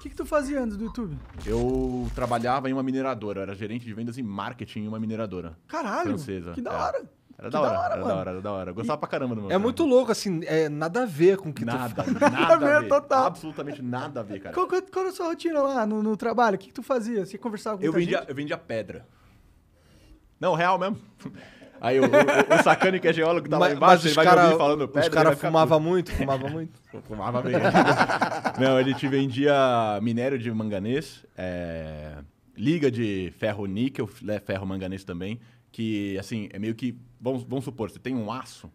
O que, que tu fazia antes do YouTube? Eu trabalhava em uma mineradora, era gerente de vendas e marketing em uma mineradora. Caralho! Francesa. Que da é. hora! É. Era que da hora, hora era da hora, era da hora. Eu gostava e pra caramba do meu. É cara. muito louco, assim, é, nada a ver com o que nada, tu fazia. Nada a ver, total. Absolutamente nada a ver, cara. Qual, qual, qual era a sua rotina lá no, no trabalho? O que, que, tu fazia? Você conversava com eu vendia, Eu vendia pedra. Não, real mesmo. Aí o, o, o que é geólogo, tá mas, lá ele vai cara, me falando pedra. Os caras fumava muito, fumava muito. fumava bem. Não, ele te vendia minério de manganês, é, liga de ferro-níquel, né, ferro-manganês também, que, assim, é meio que... Vamos, vamos supor, você tem um aço,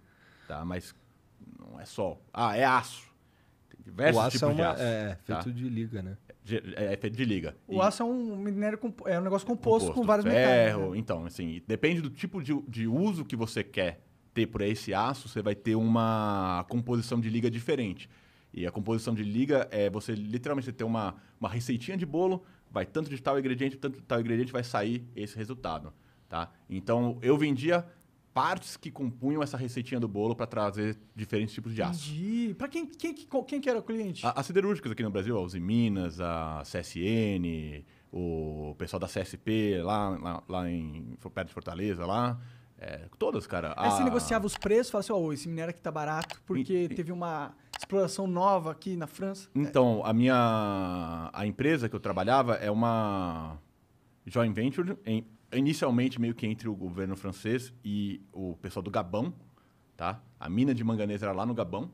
tá? Mas não é só... Ah, é aço diversos o aço tipos é uma, de aço. É, é tá? feito tá? de liga, né? É, é, feito de liga. O e... aço é um minério é um negócio composto, composto com vários ferro, metais, né? Então, assim, depende do tipo de, de uso que você quer ter para esse aço, você vai ter uma composição de liga diferente. E a composição de liga é você literalmente ter uma, uma receitinha de bolo, vai tanto de tal ingrediente, tanto de tal ingrediente, vai sair esse resultado. Tá? Então, eu vendia partes que compunham essa receitinha do bolo para trazer diferentes tipos de aço. Para quem, quem, quem que era o cliente? As siderúrgicas aqui no Brasil, a Uzi Minas, a CSN, o pessoal da CSP lá, lá, lá em, perto de Fortaleza, lá. É, todas, cara. Aí a... você negociava os preços, falava assim, ó, oh, esse minério aqui tá barato, porque e, teve uma exploração nova aqui na França. Então, a minha... A empresa que eu trabalhava é uma joint venture em, é inicialmente meio que entre o governo francês e o pessoal do Gabão, tá? A mina de manganês era lá no Gabão.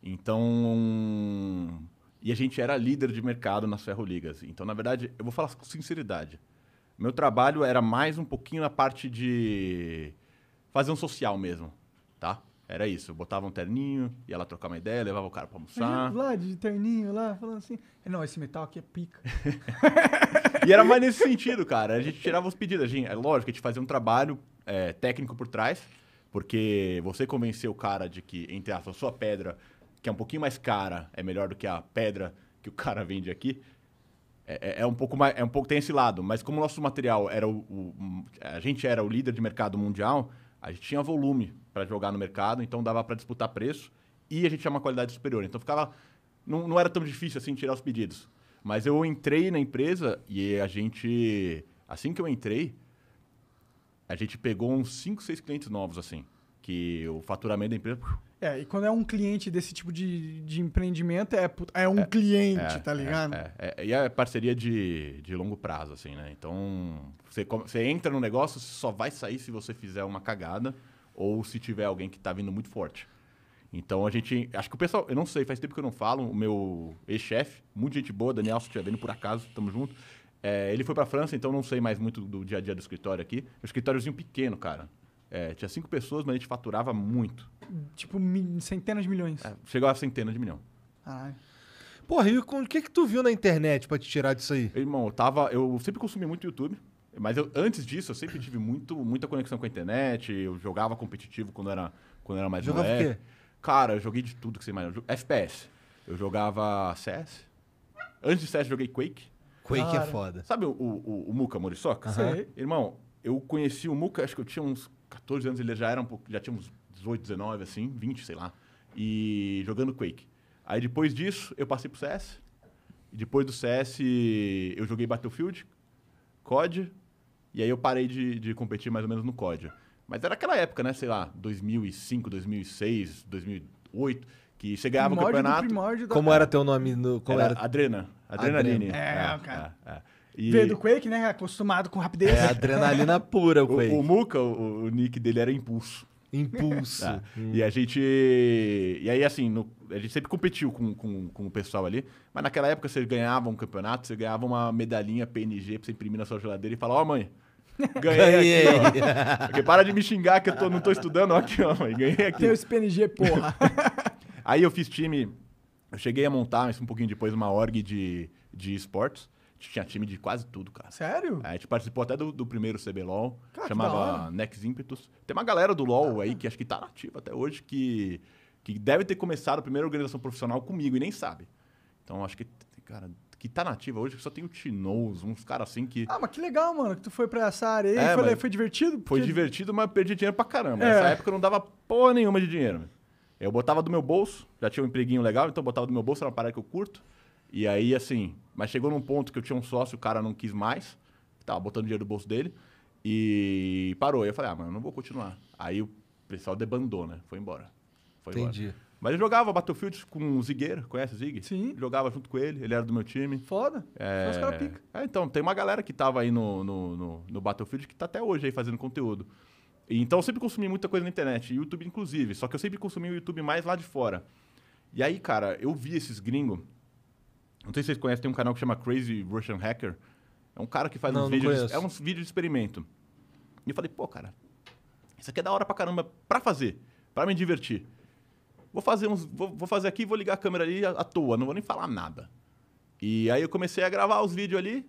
Então, e a gente era líder de mercado nas ferroligas. Então, na verdade, eu vou falar com sinceridade. Meu trabalho era mais um pouquinho na parte de fazer um social mesmo. Era isso, botava um terninho, ia lá trocar uma ideia, levava o cara pra almoçar. Lá, de terninho lá, falando assim, não, esse metal aqui é pica. e era mais nesse sentido, cara. A gente tirava os pedidos. A gente, é lógico, a gente fazia um trabalho é, técnico por trás, porque você convenceu o cara de que, entre aspas, a sua pedra, que é um pouquinho mais cara, é melhor do que a pedra que o cara vende aqui, é, é, é um pouco mais, é um pouco tem esse lado, mas como o nosso material era o, o, a gente era o líder de mercado mundial, a gente tinha volume para jogar no mercado, então dava para disputar preço e a gente tinha uma qualidade superior. Então ficava. Não, não era tão difícil assim tirar os pedidos. Mas eu entrei na empresa e a gente. Assim que eu entrei, a gente pegou uns 5, 6 clientes novos, assim que o faturamento da empresa. É, e quando é um cliente desse tipo de, de empreendimento, é, é um é, cliente, é, tá é, ligado? É, é, é, e é parceria de, de longo prazo, assim, né? Então, você, você entra no negócio, só vai sair se você fizer uma cagada ou se tiver alguém que tá vindo muito forte. Então a gente. Acho que o pessoal. Eu não sei, faz tempo que eu não falo. O meu ex-chefe, muita gente boa, Daniel, se estiver vendo por acaso, tamo junto. É, ele foi pra França, então não sei mais muito do dia a dia do escritório aqui. É um escritóriozinho pequeno, cara. É, tinha cinco pessoas, mas a gente faturava muito. Tipo, centenas de milhões. É, chegava a centenas de milhão. Caralho. Porra, e o que que tu viu na internet pra te tirar disso aí? Irmão, eu tava... Eu sempre consumi muito YouTube. Mas eu, antes disso, eu sempre tive muito, muita conexão com a internet. Eu jogava competitivo quando era, quando era mais jovem Jogava o quê? Cara, eu joguei de tudo que você imagina. FPS. Eu jogava CS. Antes de CS, eu joguei Quake. Quake é Cara. é foda. Sabe o, o, o Muka Moriçoca? Uhum. Irmão, eu conheci o Muka, acho que eu tinha uns 14 anos ele já era um pouco, já tinha uns 18, 19, assim, 20, sei lá, e jogando Quake. Aí depois disso, eu passei pro CS. E depois do CS, eu joguei Battlefield, COD, e aí eu parei de, de competir mais ou menos no COD. Mas era aquela época, né? Sei lá, 2005, 2006, 2008 que você ganhava o campeonato. como cara. era teu nome? No, como era, era? Adrena. Adrenaline. Adrena. É, é, cara. É, é. E... Veio do Quake, né? Acostumado com rapidez. É adrenalina pura o Quake. O, o Muka, o, o nick dele era Impulso. Impulso. Tá. Hum. E a gente. E aí, assim, no... a gente sempre competiu com, com, com o pessoal ali. Mas naquela época você ganhava um campeonato, você ganhava uma medalhinha PNG pra você imprimir na sua geladeira e falar: Ó, oh, mãe, ganhei. ganhei. Aqui, ó. Porque para de me xingar que eu tô, não tô estudando, ó, aqui, ó, mãe, ganhei aqui. Tem esse PNG, porra. aí eu fiz time. Eu cheguei a montar, mas um pouquinho depois, uma org de, de esportes tinha time de quase tudo, cara. Sério? É, a gente participou até do, do primeiro CBLOL, cara, chamava Nex Impetus. Tem uma galera do LOL ah, aí que acho que tá nativa até hoje, que, que deve ter começado a primeira organização profissional comigo e nem sabe. Então acho que, cara, que tá nativa hoje, que só tem o Tinoz, uns caras assim que. Ah, mas que legal, mano, que tu foi pra essa área aí. É, foi, foi, divertido? Porque... Foi divertido, mas perdi dinheiro pra caramba. É. Nessa época eu não dava porra nenhuma de dinheiro. Eu botava do meu bolso, já tinha um empreguinho legal, então eu botava do meu bolso, era uma parada que eu curto. E aí, assim, mas chegou num ponto que eu tinha um sócio, o cara não quis mais, tava botando dinheiro do bolso dele, e parou. E eu falei, ah, mano, eu não vou continuar. Aí o pessoal debandou, né? Foi embora. Foi Entendi. Embora. Mas eu jogava Battlefield com o Zigueira, conhece o Zig? Sim. Jogava junto com ele, ele era do meu time. Foda. É... Os pica. É, então, tem uma galera que tava aí no, no, no, no Battlefield que tá até hoje aí fazendo conteúdo. então eu sempre consumi muita coisa na internet, YouTube inclusive, só que eu sempre consumi o YouTube mais lá de fora. E aí, cara, eu vi esses gringos não sei se vocês conhecem, tem um canal que chama Crazy Russian Hacker. É um cara que faz não, uns não vídeos. Conheço. É uns vídeos de experimento. E eu falei, pô, cara, isso aqui é da hora pra caramba pra fazer, pra me divertir. Vou fazer uns. Vou, vou fazer aqui vou ligar a câmera ali à toa, não vou nem falar nada. E aí eu comecei a gravar os vídeos ali.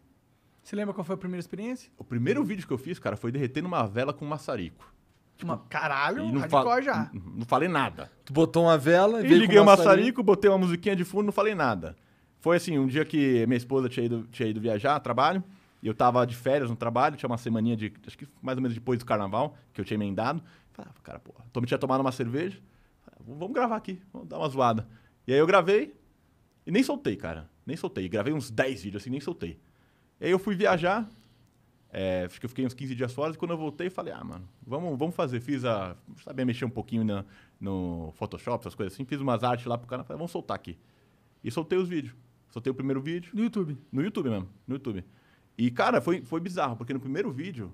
Você lembra qual foi a primeira experiência? O primeiro vídeo que eu fiz, cara, foi derretendo uma vela com um maçarico. Tipo, uma... Caralho, não hardcore já. Não, não falei nada. Tu botou uma vela e, e liguei o maçarico, maçarico, botei uma musiquinha de fundo, não falei nada. Foi assim, um dia que minha esposa tinha ido, tinha ido viajar a trabalho, e eu tava de férias no trabalho, tinha uma semaninha de. Acho que mais ou menos depois do carnaval, que eu tinha emendado. Falei, ah, cara, porra, me tinha tomado uma cerveja. Ah, vamos gravar aqui, vamos dar uma zoada. E aí eu gravei e nem soltei, cara. Nem soltei. Gravei uns 10 vídeos assim, nem soltei. E aí eu fui viajar, é, acho que eu fiquei uns 15 dias fora, e quando eu voltei, falei, ah, mano, vamos, vamos fazer. Fiz a. Sabia mexer um pouquinho na, no Photoshop, essas coisas assim, fiz umas artes lá pro cara, falei, ah, vamos soltar aqui. E soltei os vídeos. Soltei o primeiro vídeo. No YouTube? No YouTube mesmo, no YouTube. E, cara, foi, foi bizarro, porque no primeiro vídeo,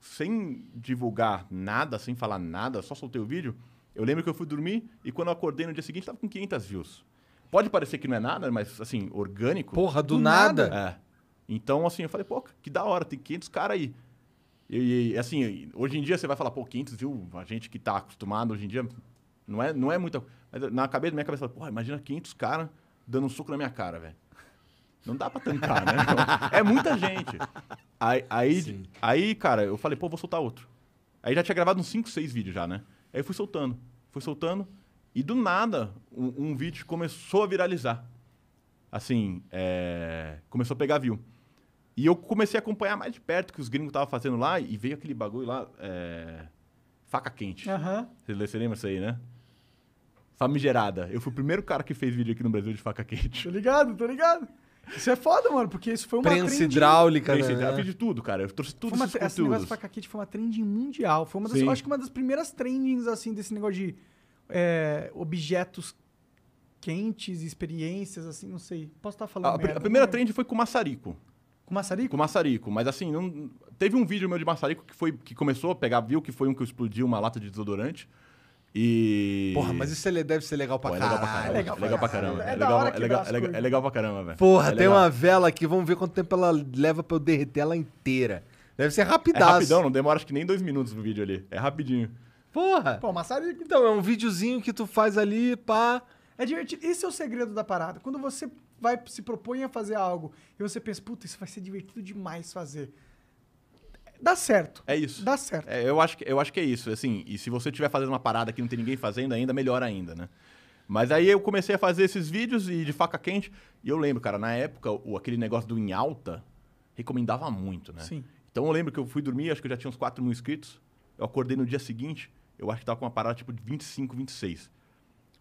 sem divulgar nada, sem falar nada, só soltei o vídeo, eu lembro que eu fui dormir e quando eu acordei no dia seguinte, tava com 500 views. Pode parecer que não é nada, mas, assim, orgânico. Porra, do, do nada? nada? É. Então, assim, eu falei, pô, que da hora, tem 500 caras aí. E, e, assim, hoje em dia você vai falar, pô, 500 viu? A gente que tá acostumado hoje em dia, não é, não é muita. Mas na cabeça, minha cabeça, pô, imagina 500 caras dando um soco na minha cara, velho. Não dá pra tancar, né? Então, é muita gente. Aí, aí, aí, cara, eu falei, pô, vou soltar outro. Aí já tinha gravado uns 5, 6 vídeos já, né? Aí eu fui soltando, fui soltando. E do nada, um, um vídeo começou a viralizar. Assim, é... começou a pegar view. E eu comecei a acompanhar mais de perto o que os gringos estavam fazendo lá e veio aquele bagulho lá, é... faca quente. Uhum. Você, você lembra isso aí, né? Famigerada. Eu fui o primeiro cara que fez vídeo aqui no Brasil de faca quente. Tô ligado, tô ligado. Isso é foda, mano, porque isso foi uma Prensa trend... hidráulica, Prensa né? hidráulica de tudo, cara. Eu trouxe tudo esses Esse negócio de faca foi uma trending mundial. Foi uma das, eu acho que uma das primeiras trendings, assim, desse negócio de é, objetos quentes, experiências, assim, não sei. Posso estar tá falando A, merda, a primeira trend foi com massarico. Com massarico. Com massarico. mas assim, não... teve um vídeo meu de massarico que, foi, que começou a pegar, viu que foi um que explodiu uma lata de desodorante. E. Porra, mas isso é deve ser legal pra caramba. é legal pra caramba. É legal, é legal pra caramba, velho. Porra, é tem uma vela aqui, vamos ver quanto tempo ela leva pra eu derreter ela inteira. Deve ser rapidaço. É rapidão, não demora acho que nem dois minutos no vídeo ali. É rapidinho. Porra! Pô, massagem. Então, é um videozinho que tu faz ali, pá. É divertido. Esse é o segredo da parada. Quando você vai se propõe a fazer algo e você pensa, puta, isso vai ser divertido demais fazer dá certo. É isso. Dá certo. É, eu, acho que, eu acho que é isso. Assim, e se você estiver fazendo uma parada que não tem ninguém fazendo ainda, melhor ainda, né? Mas aí eu comecei a fazer esses vídeos e de faca quente. E eu lembro, cara, na época, o, aquele negócio do em alta recomendava muito, né? Sim. Então eu lembro que eu fui dormir, acho que eu já tinha uns 4 mil inscritos. Eu acordei no dia seguinte, eu acho que tava com uma parada tipo de 25, 26.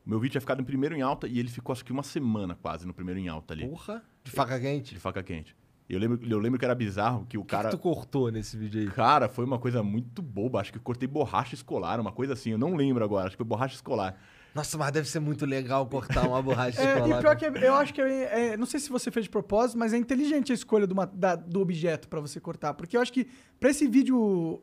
O meu vídeo tinha ficado em primeiro em alta e ele ficou acho que uma semana quase no primeiro em alta ali. Porra! De faca quente? De faca quente. Eu lembro, eu lembro que era bizarro que o, que cara. Que tu cortou nesse vídeo aí? Cara, foi uma coisa muito boba. Acho que eu cortei borracha escolar, uma coisa assim. Eu não lembro agora. Acho que foi borracha escolar. Nossa, mas deve ser muito legal cortar uma borracha é, escolar. E pior né? que é, eu acho que é, é, não sei se você fez de propósito, mas é inteligente a escolha do, da, do objeto para você cortar, porque eu acho que para esse vídeo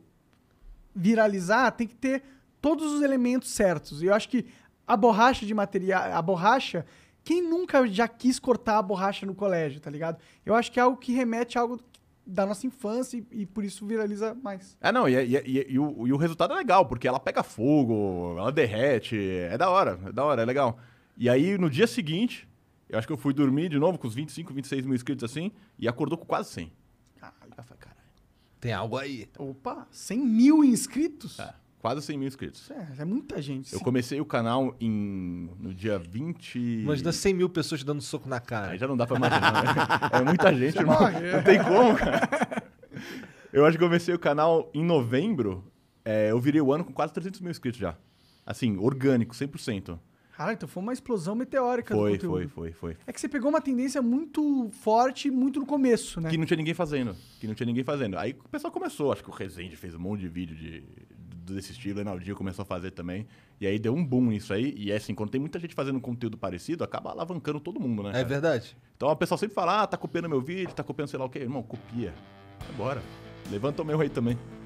viralizar tem que ter todos os elementos certos. E eu acho que a borracha de material, a borracha quem nunca já quis cortar a borracha no colégio, tá ligado? Eu acho que é algo que remete a algo da nossa infância e, e por isso viraliza mais. É, não, e, é, e, é, é, e, o, e o resultado é legal, porque ela pega fogo, ela derrete, é da hora, é da hora, é legal. E aí, no dia seguinte, eu acho que eu fui dormir de novo com os 25, 26 mil inscritos assim, e acordou com quase 100. Caralho, caralho. Tem algo aí. Opa, 100 mil inscritos? É. Quase 100 mil inscritos. É, é muita gente. Eu comecei o canal em, no dia 20. Imagina 100 mil pessoas dando soco na cara. Aí já não dá pra imaginar. né? É muita gente, irmão. Não tem né? como, cara. Eu acho que comecei o canal em novembro. É, eu virei o ano com quase 300 mil inscritos já. Assim, orgânico, 100%. Cara, então foi uma explosão meteórica foi, do conteúdo. Foi, foi, foi. É que você pegou uma tendência muito forte, muito no começo, né? Que não tinha ninguém fazendo. Que não tinha ninguém fazendo. Aí o pessoal começou. Acho que o Rezende fez um monte de vídeo de, desse estilo, o Enaldinho começou a fazer também. E aí deu um boom isso aí. E é assim, quando tem muita gente fazendo conteúdo parecido, acaba alavancando todo mundo, né? É verdade. Então o pessoal sempre fala, ah, tá copiando meu vídeo, tá copiando sei lá o quê. Irmão, copia. Bora. Levanta o meu aí também.